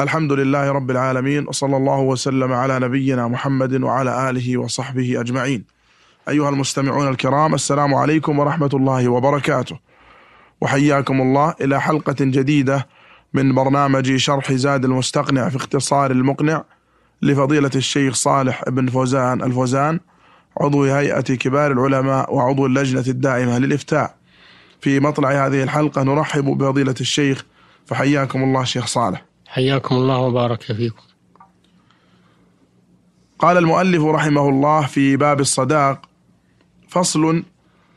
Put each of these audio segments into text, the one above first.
الحمد لله رب العالمين وصلى الله وسلم على نبينا محمد وعلى آله وصحبه أجمعين أيها المستمعون الكرام السلام عليكم ورحمة الله وبركاته وحياكم الله إلى حلقة جديدة من برنامج شرح زاد المستقنع في اختصار المقنع لفضيلة الشيخ صالح بن فوزان الفوزان عضو هيئة كبار العلماء وعضو اللجنة الدائمة للإفتاء في مطلع هذه الحلقة نرحب بفضيلة الشيخ فحياكم الله شيخ صالح حياكم الله وبارك فيكم قال المؤلف رحمه الله في باب الصداق فصل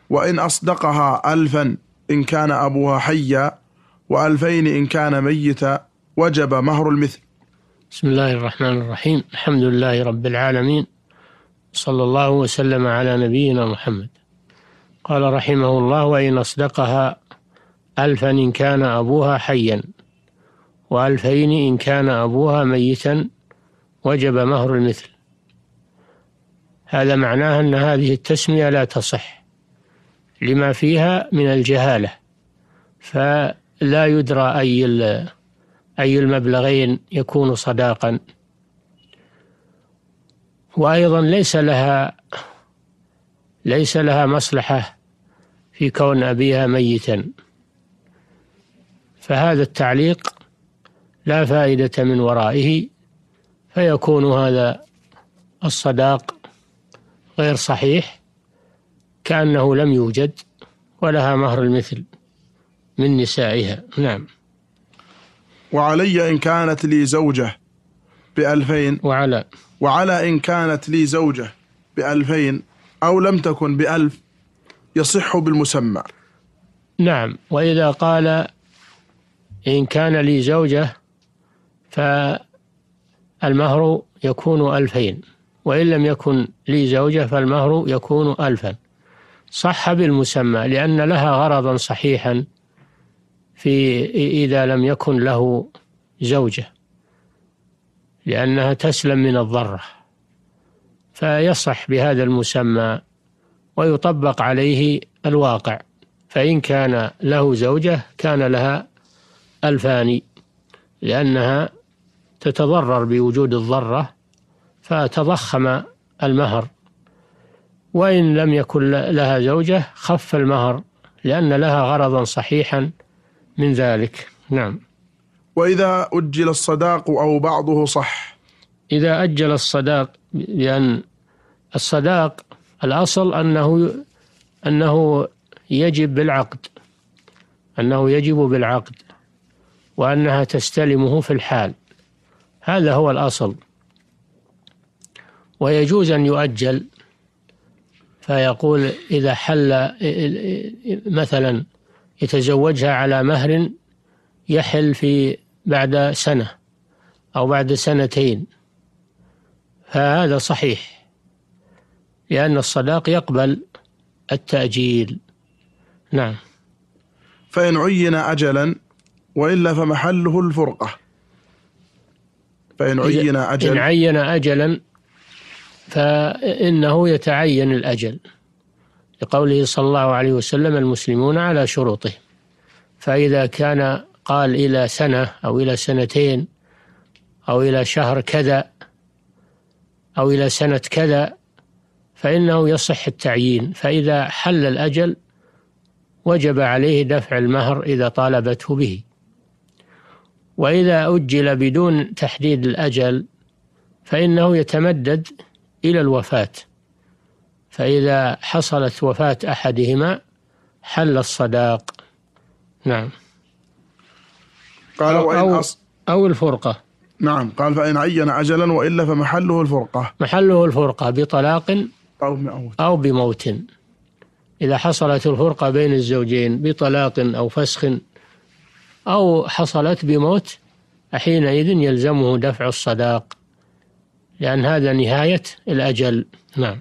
وإن أصدقها ألفا إن كان أبوها حيا وألفين إن كان ميتا وجب مهر المثل بسم الله الرحمن الرحيم الحمد لله رب العالمين صلى الله وسلم على نبينا محمد قال رحمه الله وإن أصدقها ألفا إن كان أبوها حيا وألفين إن كان أبوها ميتا وجب مهر المثل هذا معناه أن هذه التسمية لا تصح لما فيها من الجهالة فلا يدرى أي أي المبلغين يكون صداقا وأيضا ليس لها ليس لها مصلحة في كون أبيها ميتا فهذا التعليق لا فائدة من ورائه فيكون هذا الصداق غير صحيح كأنه لم يوجد ولها مهر المثل من نسائها نعم وعلي إن كانت لي زوجة بألفين وعلى وعلى إن كانت لي زوجة بألفين أو لم تكن بألف يصح بالمسمى نعم وإذا قال إن كان لي زوجة فالمهر يكون ألفين وإن لم يكن لي زوجة فالمهر يكون ألفا صح بالمسمى لأن لها غرضا صحيحا في إذا لم يكن له زوجة لأنها تسلم من الضرة فيصح بهذا المسمى ويطبق عليه الواقع فإن كان له زوجة كان لها ألفان لأنها تتضرر بوجود الضرة فتضخم المهر وإن لم يكن لها زوجة خف المهر لأن لها غرضا صحيحا من ذلك نعم وإذا أجل الصداق أو بعضه صح إذا أجل الصداق لأن الصداق الأصل أنه أنه يجب بالعقد أنه يجب بالعقد وأنها تستلمه في الحال هذا هو الأصل ويجوز أن يؤجل فيقول إذا حل مثلا يتزوجها على مهر يحل في بعد سنة أو بعد سنتين فهذا صحيح لأن الصداق يقبل التأجيل نعم فإن عين أجلا وإلا فمحله الفرقة فإن عين أجل إن عين أجلا فإنه يتعين الأجل لقوله صلى الله عليه وسلم المسلمون على شروطهم فإذا كان قال إلى سنة أو إلى سنتين أو إلى شهر كذا أو إلى سنة كذا فإنه يصح التعيين فإذا حل الأجل وجب عليه دفع المهر إذا طالبته به وإذا أجل بدون تحديد الأجل فإنه يتمدد إلى الوفاة فإذا حصلت وفاة أحدهما حل الصداق نعم قال أو, أو, أو الفرقة نعم قال فإن عين أجلا وإلا فمحله الفرقة محله الفرقة بطلاق أو بموت أو بموت إذا حصلت الفرقة بين الزوجين بطلاق أو فسخ أو حصلت بموت حينئذ يلزمه دفع الصداق لأن هذا نهاية الأجل نعم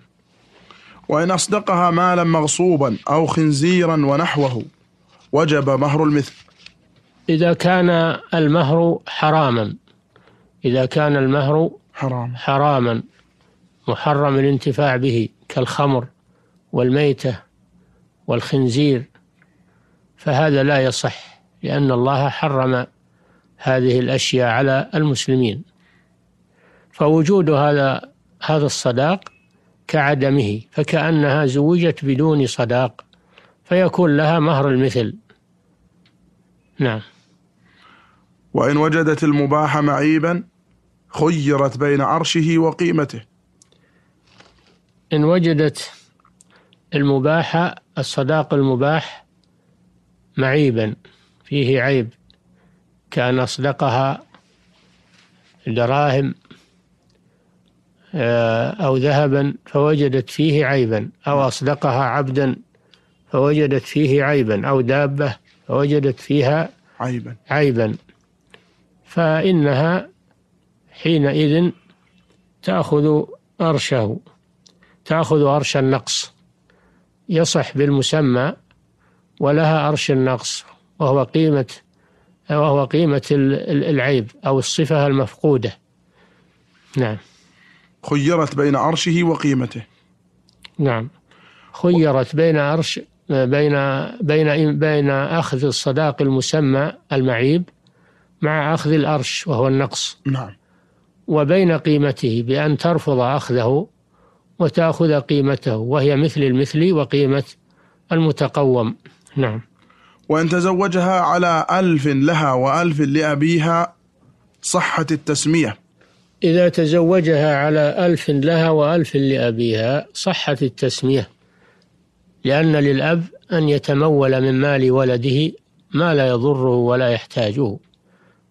وإن أصدقها مالا مغصوبا أو خنزيرا ونحوه وجب مهر المثل إذا كان المهر حراما إذا كان المهر حرام حراما محرم الانتفاع به كالخمر والميتة والخنزير فهذا لا يصح لأن الله حرم هذه الأشياء على المسلمين فوجود هذا هذا الصداق كعدمه فكأنها زوجت بدون صداق فيكون لها مهر المثل نعم وإن وجدت المباح معيبا خيرت بين عرشه وقيمته إن وجدت المباح الصداق المباح معيبا فيه عيب كأن أصدقها دراهم آه، أو ذهبا فوجدت فيه عيبا أو أصدقها عبدا فوجدت فيه عيبا أو دابة فوجدت فيها عيبا عيبا فإنها حينئذ تأخذ أرشه تأخذ أرش النقص يصح بالمسمى ولها أرش النقص وهو قيمة وهو قيمة العيب أو الصفة المفقودة نعم خيرت بين عرشه وقيمته نعم خيرت بين عرش بين بين بين أخذ الصداق المسمى المعيب مع أخذ الأرش وهو النقص نعم وبين قيمته بأن ترفض أخذه وتأخذ قيمته وهي مثل المثل وقيمة المتقوم نعم وإن تزوجها على ألف لها وألف لأبيها صحة التسمية إذا تزوجها على ألف لها وألف لأبيها صحة التسمية لأن للأب أن يتمول من مال ولده ما لا يضره ولا يحتاجه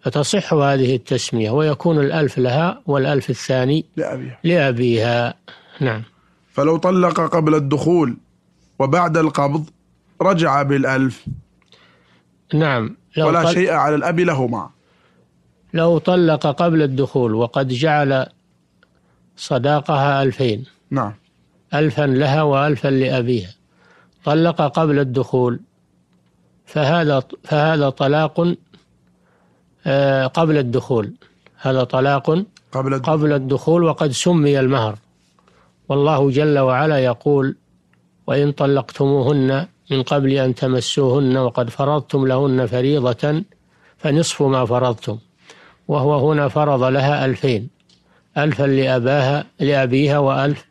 فتصح هذه التسمية ويكون الألف لها والألف الثاني لأبيها, لأبيها. نعم فلو طلق قبل الدخول وبعد القبض رجع بالألف نعم لو ولا شيء على الأب لهما لو طلق قبل الدخول وقد جعل صداقها ألفين نعم ألفا لها وألفا لأبيها طلق قبل الدخول فهذا فهذا طلاق آه، قبل الدخول هذا طلاق قبل الدخول. قبل الدخول وقد سمي المهر والله جل وعلا يقول وإن طلقتموهن من قبل أن تمسوهن وقد فرضتم لهن فريضة فنصف ما فرضتم وهو هنا فرض لها ألفين ألفا لأباها لأبيها وألف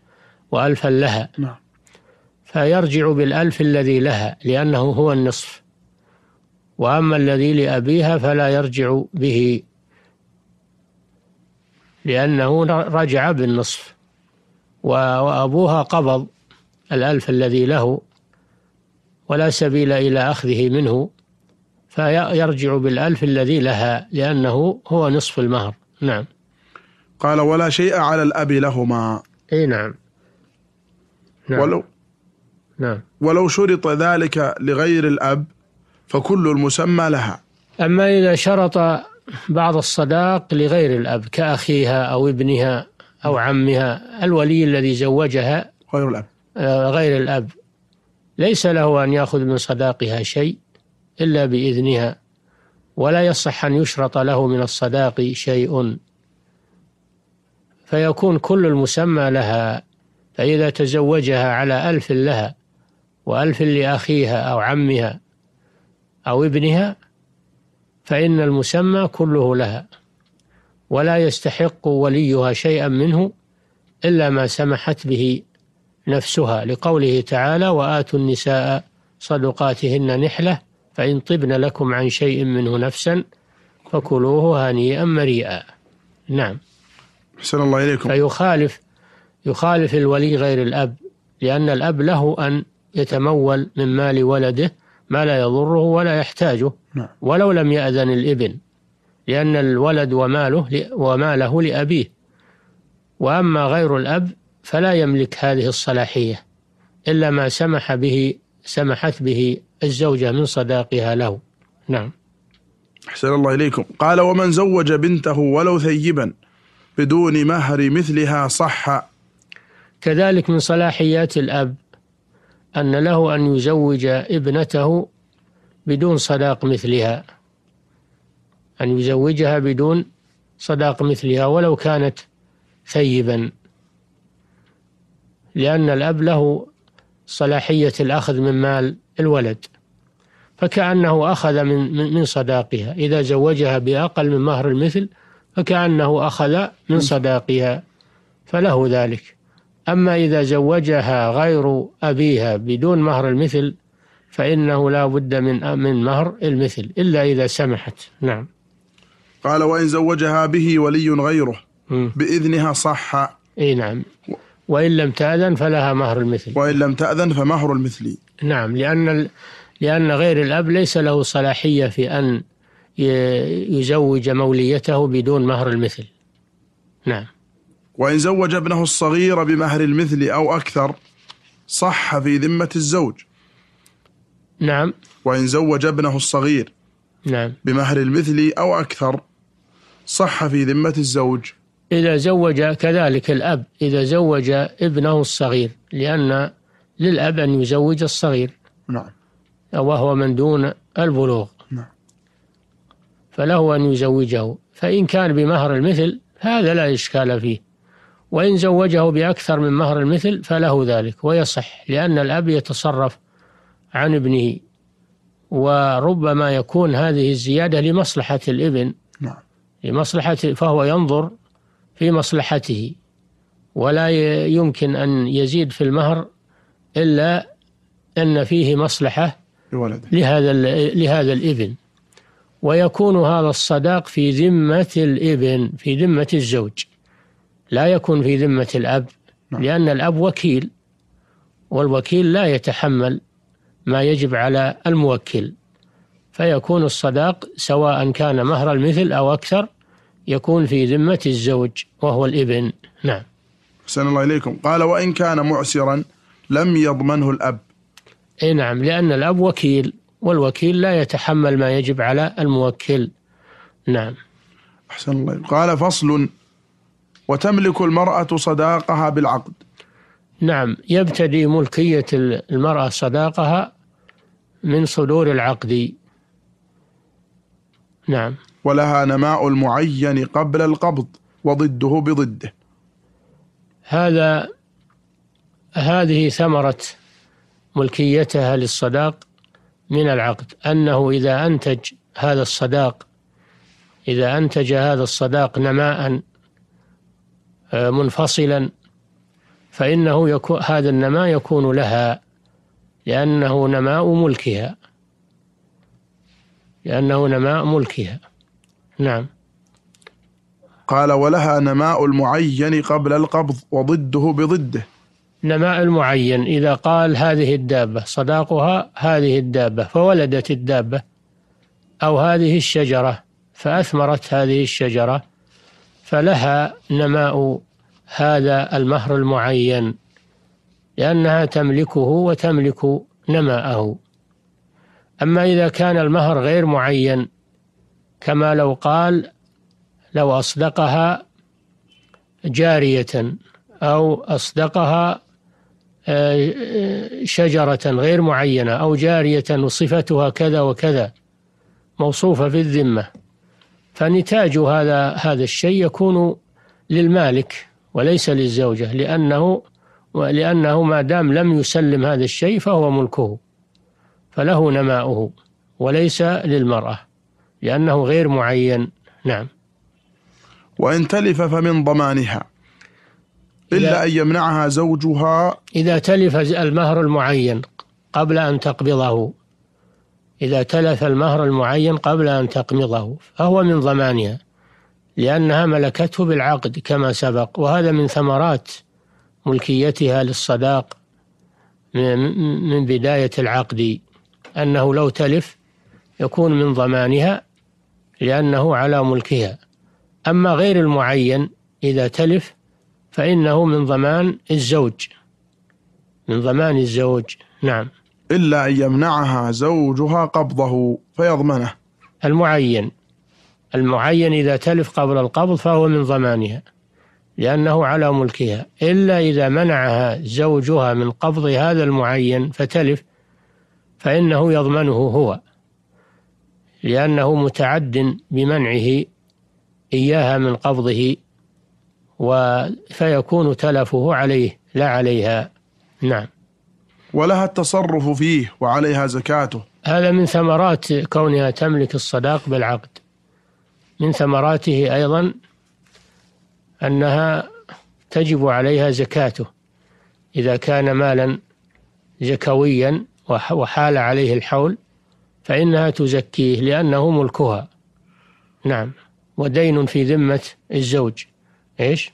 وألفا لها نعم. فيرجع بالألف الذي لها لأنه هو النصف وأما الذي لأبيها فلا يرجع به لأنه رجع بالنصف وأبوها قبض الألف الذي له ولا سبيل إلى أخذه منه فيرجع بالألف الذي لها لأنه هو نصف المهر نعم قال ولا شيء على الأب لهما أي نعم, نعم. ولو نعم ولو شرط ذلك لغير الأب فكل المسمى لها أما إذا شرط بعض الصداق لغير الأب كأخيها أو ابنها أو عمها الولي الذي زوجها غير الأب آه، غير الأب ليس له أن يأخذ من صداقها شيء إلا بإذنها ولا يصح أن يشرط له من الصداق شيء فيكون كل المسمى لها فإذا تزوجها على ألف لها وألف لأخيها أو عمها أو ابنها فإن المسمى كله لها ولا يستحق وليها شيئا منه إلا ما سمحت به نفسها لقوله تعالى وآتوا النساء صدقاتهن نحلة فإن طبن لكم عن شيء منه نفسا فكلوه هنيئا مريئا نعم أحسن الله إليكم فيخالف يخالف الولي غير الأب لأن الأب له أن يتمول من مال ولده ما لا يضره ولا يحتاجه نعم. ولو لم يأذن الابن لأن الولد وماله وماله لأبيه وأما غير الأب فلا يملك هذه الصلاحية إلا ما سمح به سمحت به الزوجة من صداقها له نعم أحسن الله إليكم قال ومن زوج بنته ولو ثيبا بدون مهر مثلها صح كذلك من صلاحيات الأب أن له أن يزوج ابنته بدون صداق مثلها أن يزوجها بدون صداق مثلها ولو كانت ثيبا لأن الأب له صلاحية الأخذ من مال الولد فكأنه أخذ من من صداقها إذا زوجها بأقل من مهر المثل فكأنه أخذ من صداقها فله ذلك أما إذا زوجها غير أبيها بدون مهر المثل فإنه لا بد من من مهر المثل إلا إذا سمحت نعم قال وإن زوجها به ولي غيره بإذنها صح أي نعم وإن لم تأذن فلها مهر المثل وإن لم تأذن فمهر المثل نعم لأن لأن غير الأب ليس له صلاحية في أن يزوج موليته بدون مهر المثل نعم وإن زوج ابنه الصغير بمهر المثل أو أكثر صح في ذمة الزوج نعم وإن زوج ابنه الصغير نعم بمهر المثل أو أكثر صح في ذمة الزوج إذا زوج كذلك الأب إذا زوج ابنه الصغير لأن للأب أن يزوج الصغير نعم وهو من دون البلوغ نعم فله أن يزوجه فإن كان بمهر المثل هذا لا إشكال فيه وإن زوجه بأكثر من مهر المثل فله ذلك ويصح لأن الأب يتصرف عن ابنه وربما يكون هذه الزيادة لمصلحة الابن نعم لمصلحة فهو ينظر في مصلحته ولا يمكن أن يزيد في المهر إلا أن فيه مصلحة لهذا لهذا الابن ويكون هذا الصداق في ذمة الابن في ذمة الزوج لا يكون في ذمة الأب نعم. لأن الأب وكيل والوكيل لا يتحمل ما يجب على الموكل فيكون الصداق سواء كان مهر المثل أو أكثر يكون في ذمة الزوج وهو الابن نعم أحسن الله إليكم قال وإن كان معسرا لم يضمنه الأب أي نعم لأن الأب وكيل والوكيل لا يتحمل ما يجب على الموكل نعم أحسن الله قال فصل وتملك المرأة صداقها بالعقد نعم يبتدي ملكية المرأة صداقها من صدور العقد نعم ولها نماء المعين قبل القبض وضده بضده هذا هذه ثمرة ملكيتها للصداق من العقد أنه إذا أنتج هذا الصداق إذا أنتج هذا الصداق نماء آه، منفصلا فإنه يكون هذا النماء يكون لها لأنه نماء ملكها لأنه نماء ملكها نعم قال ولها نماء المعين قبل القبض وضده بضده نماء المعين إذا قال هذه الدابة صداقها هذه الدابة فولدت الدابة أو هذه الشجرة فأثمرت هذه الشجرة فلها نماء هذا المهر المعين لأنها تملكه وتملك نماءه أما إذا كان المهر غير معين كما لو قال لو أصدقها جارية أو أصدقها آه، آه، شجرة غير معينة أو جارية وصفتها كذا وكذا موصوفة في الذمة فنتاج هذا هذا الشيء يكون للمالك وليس للزوجة لأنه لأنه ما دام لم يسلم هذا الشيء فهو ملكه فله نماؤه وليس للمرأة لأنه غير معين نعم وإن تلف فمن ضمانها إلا أن يمنعها زوجها إذا تلف المهر المعين قبل أن تقبضه إذا تلف المهر المعين قبل أن تقبضه فهو من ضمانها لأنها ملكته بالعقد كما سبق وهذا من ثمرات ملكيتها للصداق من بداية العقد أنه لو تلف يكون من ضمانها لأنه على ملكها أما غير المعين إذا تلف فإنه من ضمان الزوج من ضمان الزوج نعم إلا أن يمنعها زوجها قبضه فيضمنه المعين المعين إذا تلف قبل القبض فهو من ضمانها لأنه على ملكها إلا إذا منعها زوجها من قبض هذا المعين فتلف فإنه يضمنه هو لأنه متعد بمنعه إياها من قبضه فيكون تلفه عليه لا عليها نعم ولها التصرف فيه وعليها زكاته هذا من ثمرات كونها تملك الصداق بالعقد من ثمراته أيضا أنها تجب عليها زكاته إذا كان مالا زكويا وحال عليه الحول فإنها تزكيه لأنه ملكها نعم ودين في ذمة الزوج إيش؟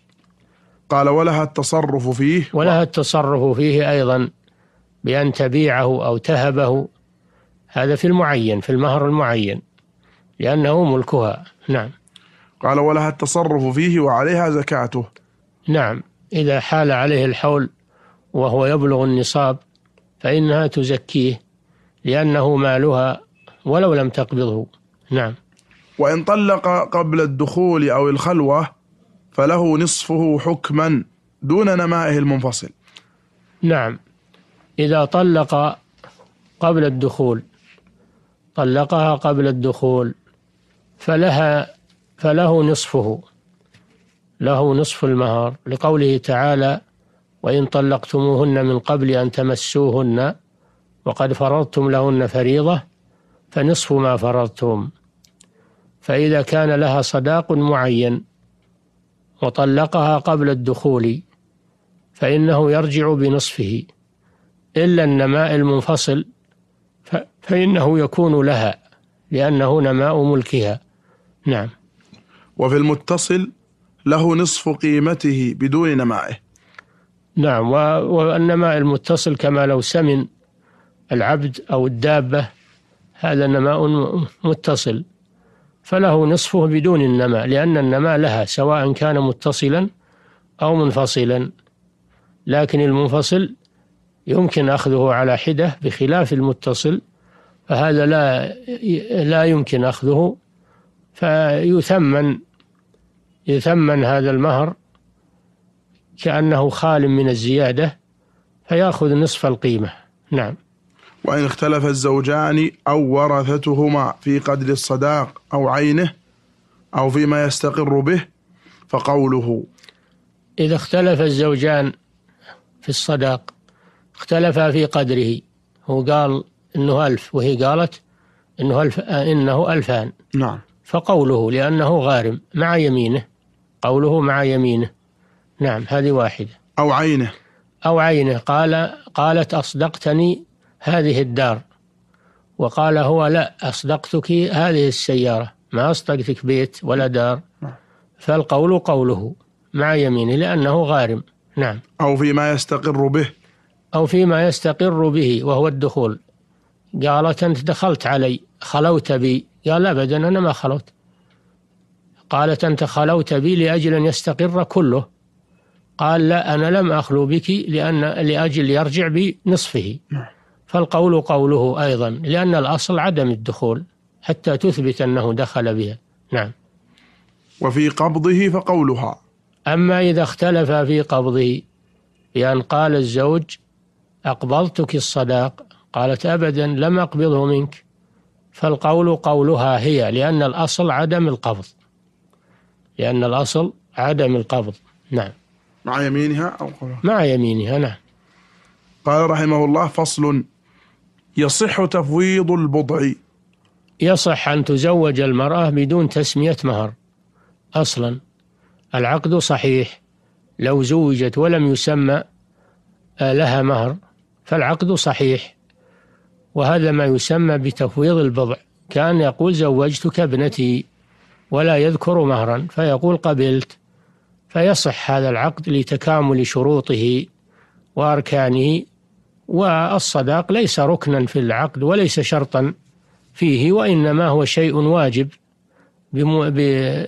قال ولها التصرف فيه ولها التصرف فيه أيضا بأن تبيعه أو تهبه هذا في المعين في المهر المعين لأنه ملكها نعم قال ولها التصرف فيه وعليها زكاته نعم إذا حال عليه الحول وهو يبلغ النصاب فإنها تزكيه لأنه مالها ولو لم تقبضه نعم وإن طلق قبل الدخول أو الخلوة فله نصفه حكما دون نمائه المنفصل نعم إذا طلق قبل الدخول طلقها قبل الدخول فلها فله نصفه له نصف المهر لقوله تعالى وإن طلقتموهن من قبل أن تمسوهن وقد فرضتم لهن فريضة فنصف ما فرضتم فإذا كان لها صداق معين وطلقها قبل الدخول فإنه يرجع بنصفه إلا النماء المنفصل فإنه يكون لها لأنه نماء ملكها نعم وفي المتصل له نصف قيمته بدون نمائه نعم والنماء المتصل كما لو سمن العبد أو الدابة هذا نماء متصل فله نصفه بدون النماء لأن النماء لها سواء كان متصلا أو منفصلا لكن المنفصل يمكن أخذه على حدة بخلاف المتصل فهذا لا لا يمكن أخذه فيثمن يثمن هذا المهر كأنه خال من الزيادة فيأخذ نصف القيمة نعم وإن اختلف الزوجان أو ورثتهما في قدر الصداق أو عينه أو فيما يستقر به فقوله إذا اختلف الزوجان في الصداق اختلفا في قدره هو قال إنه ألف وهي قالت إنه, ألف إنه ألفان نعم فقوله لأنه غارم مع يمينه قوله مع يمينه نعم هذه واحدة أو عينه أو عينه قال قالت أصدقتني هذه الدار وقال هو لا أصدقتك هذه السيارة ما أصدقتك بيت ولا دار نعم. فالقول قوله مع يمينه لأنه غارم نعم أو فيما يستقر به أو فيما يستقر به وهو الدخول قالت أنت دخلت علي خلوت بي قال أبدا أنا ما خلوت قالت أنت خلوت بي لأجل أن يستقر كله قال لا أنا لم أخلو بك لأن لأجل يرجع بنصفه نعم. فالقول قوله أيضا لأن الأصل عدم الدخول حتى تثبت أنه دخل بها نعم وفي قبضه فقولها أما إذا اختلف في قبضه بأن قال الزوج أقبضتك الصداق قالت أبدا لم أقبضه منك فالقول قولها هي لأن الأصل عدم القبض لأن الأصل عدم القبض نعم مع يمينها أو قولها مع يمينها نعم قال رحمه الله فصل يصح تفويض البضع يصح أن تزوج المرأة بدون تسمية مهر أصلا العقد صحيح لو زوجت ولم يسمى آه، لها مهر فالعقد صحيح وهذا ما يسمى بتفويض البضع كان يقول زوجتك ابنتي ولا يذكر مهرا فيقول قبلت فيصح هذا العقد لتكامل شروطه واركانه والصداق ليس ركنا في العقد وليس شرطا فيه وإنما هو شيء واجب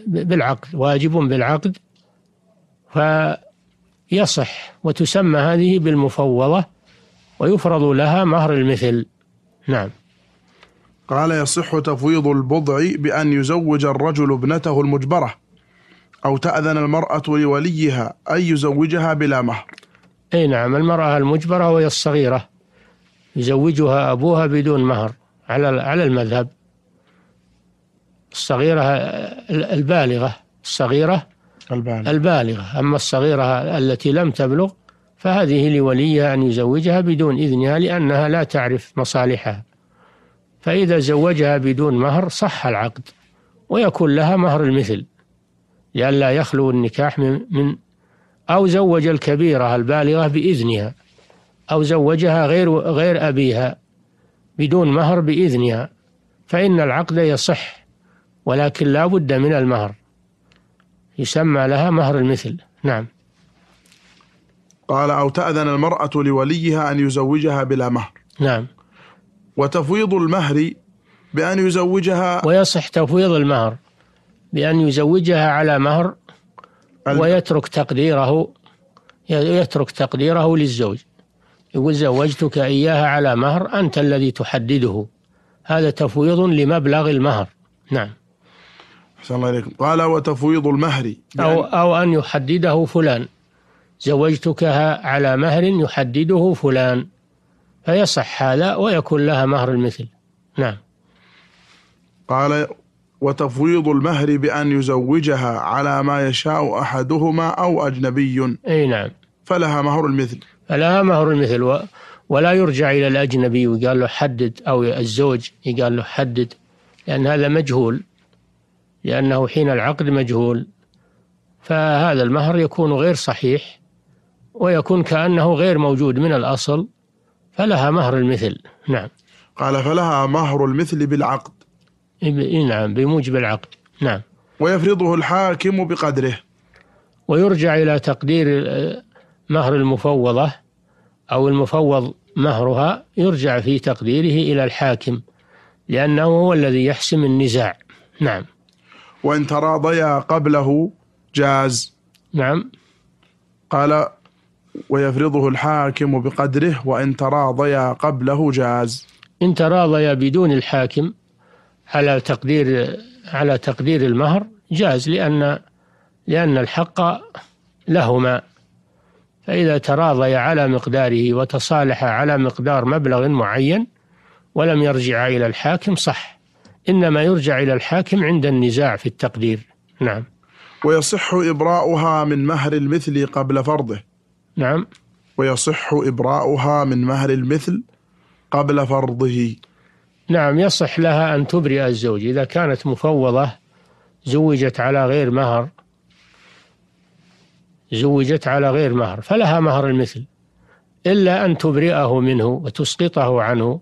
بالعقد واجب بالعقد فيصح وتسمى هذه بالمفوضة ويفرض لها مهر المثل نعم قال يصح تفويض البضع بأن يزوج الرجل ابنته المجبرة أو تأذن المرأة لوليها أن يزوجها بلا مهر أي نعم المرأة المجبرة وهي الصغيرة يزوجها أبوها بدون مهر على على المذهب الصغيرة البالغة الصغيرة البالغة, البالغة. أما الصغيرة التي لم تبلغ فهذه لوليها أن يزوجها بدون إذنها لأنها لا تعرف مصالحها فإذا زوجها بدون مهر صح العقد ويكون لها مهر المثل لئلا يخلو النكاح من من أو زوج الكبيرة البالغة بإذنها أو زوجها غير غير أبيها بدون مهر بإذنها فإن العقد يصح ولكن لا بد من المهر يسمى لها مهر المثل نعم قال أو تأذن المرأة لوليها أن يزوجها بلا مهر نعم وتفويض المهر بأن يزوجها ويصح تفويض المهر بأن يزوجها على مهر ويترك تقديره يترك تقديره للزوج يقول زوجتك إياها على مهر أنت الذي تحدده هذا تفويض لمبلغ المهر نعم أحسن الله إليكم قال وتفويض المهر أو, يعني أو أن يحدده فلان زوجتكها على مهر يحدده فلان فيصح هذا ويكون لها مهر المثل نعم قال وتفويض المهر بأن يزوجها على ما يشاء أحدهما أو أجنبي أي نعم فلها مهر المثل فلها مهر المثل و... ولا يرجع إلى الأجنبي وقال له حدد أو الزوج يقال له حدد لأن هذا مجهول لأنه حين العقد مجهول فهذا المهر يكون غير صحيح ويكون كأنه غير موجود من الأصل فلها مهر المثل نعم قال فلها مهر المثل بالعقد إيه، إيه، نعم بموجب العقد نعم ويفرضه الحاكم بقدره ويرجع إلى تقدير آه، مهر المفوضة أو المفوض مهرها يرجع في تقديره إلى الحاكم لأنه هو الذي يحسم النزاع نعم وإن تراضيا قبله جاز نعم قال ويفرضه الحاكم بقدره وإن تراضيا قبله جاز إن تراضيا بدون الحاكم على تقدير على تقدير المهر جاز لأن لأن الحق لهما فإذا تراضيا على مقداره وتصالحا على مقدار مبلغ معين ولم يرجع إلى الحاكم صح إنما يرجع إلى الحاكم عند النزاع في التقدير نعم ويصح إبراؤها من مهر المثل قبل فرضه نعم ويصح إبراؤها من مهر المثل قبل فرضه نعم يصح لها أن تبرئ الزوج إذا كانت مفوضة زوجت على غير مهر زوجت على غير مهر فلها مهر المثل إلا أن تبرئه منه وتسقطه عنه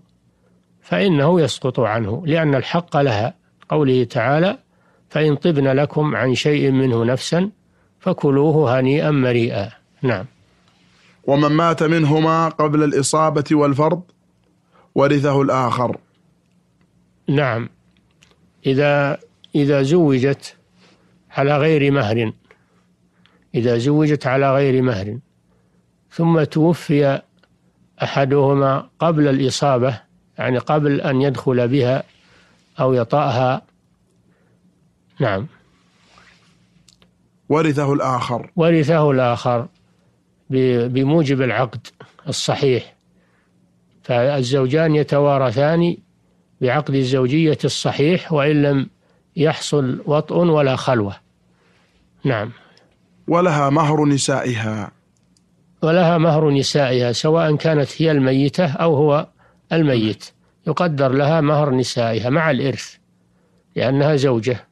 فإنه يسقط عنه لأن الحق لها قوله تعالى فإن طبن لكم عن شيء منه نفسا فكلوه هنيئا مريئا نعم ومن مات منهما قبل الإصابة والفرض ورثه الآخر نعم إذا إذا زوجت على غير مهر إذا زوجت على غير مهر ثم توفي أحدهما قبل الإصابة يعني قبل أن يدخل بها أو يطأها نعم ورثه الآخر ورثه الآخر بموجب العقد الصحيح فالزوجان يتوارثان بعقد الزوجية الصحيح وإن لم يحصل وطء ولا خلوة نعم ولها مهر نسائها ولها مهر نسائها سواء كانت هي الميتة أو هو الميت يقدر لها مهر نسائها مع الإرث لأنها زوجة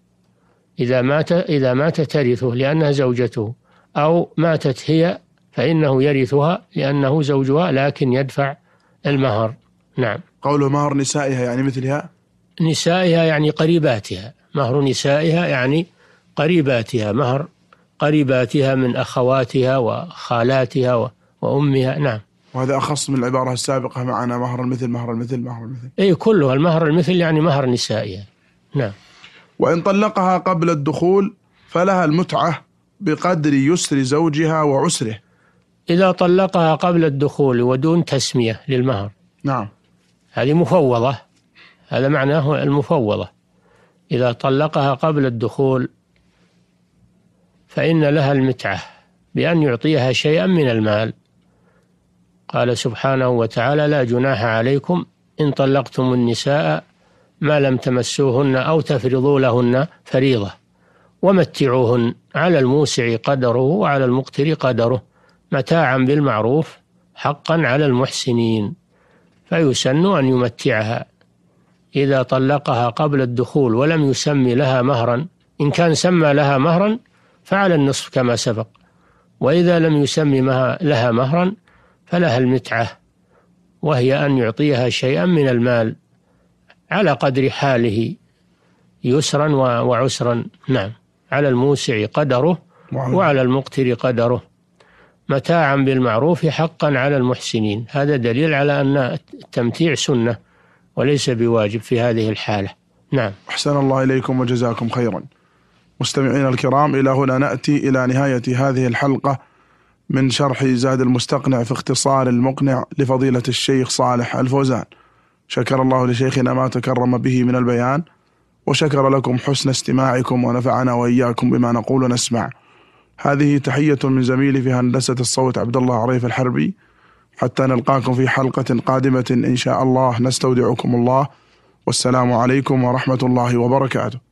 إذا مات إذا مات ترثه لأنها زوجته أو ماتت هي فإنه يرثها لأنه زوجها لكن يدفع المهر نعم قوله مهر نسائها يعني مثلها نسائها يعني قريباتها مهر نسائها يعني قريباتها مهر قريباتها من أخواتها وخالاتها وأمها نعم وهذا أخص من العبارة السابقة معنا مهر المثل مهر المثل مهر المثل أي كلها المهر المثل يعني مهر نسائها نعم وإن طلقها قبل الدخول فلها المتعة بقدر يسر زوجها وعسره إذا طلقها قبل الدخول ودون تسمية للمهر نعم هذه مفوضة هذا معناه المفوضة إذا طلقها قبل الدخول فإن لها المتعة بأن يعطيها شيئا من المال قال سبحانه وتعالى لا جناح عليكم إن طلقتم النساء ما لم تمسوهن أو تفرضوا لهن فريضة ومتعوهن على الموسع قدره وعلى المقتر قدره متاعا بالمعروف حقا على المحسنين فيسن أن يمتعها إذا طلقها قبل الدخول ولم يسمي لها مهرا إن كان سمى لها مهرا فعلى النصف كما سبق وإذا لم يسمي لها مهرا فلها المتعة وهي أن يعطيها شيئا من المال على قدر حاله يسرا وعسرا نعم على الموسع قدره وعلى المقتر قدره متاعا بالمعروف حقا على المحسنين هذا دليل على أن التمتيع سنة وليس بواجب في هذه الحالة نعم أحسن الله إليكم وجزاكم خيرا مستمعينا الكرام إلى هنا نأتي إلى نهاية هذه الحلقة من شرح زاد المستقنع في اختصار المقنع لفضيلة الشيخ صالح الفوزان شكر الله لشيخنا ما تكرم به من البيان وشكر لكم حسن استماعكم ونفعنا وإياكم بما نقول ونسمع هذه تحية من زميلي في هندسة الصوت عبد الله عريف الحربي حتى نلقاكم في حلقة قادمة إن شاء الله نستودعكم الله والسلام عليكم ورحمة الله وبركاته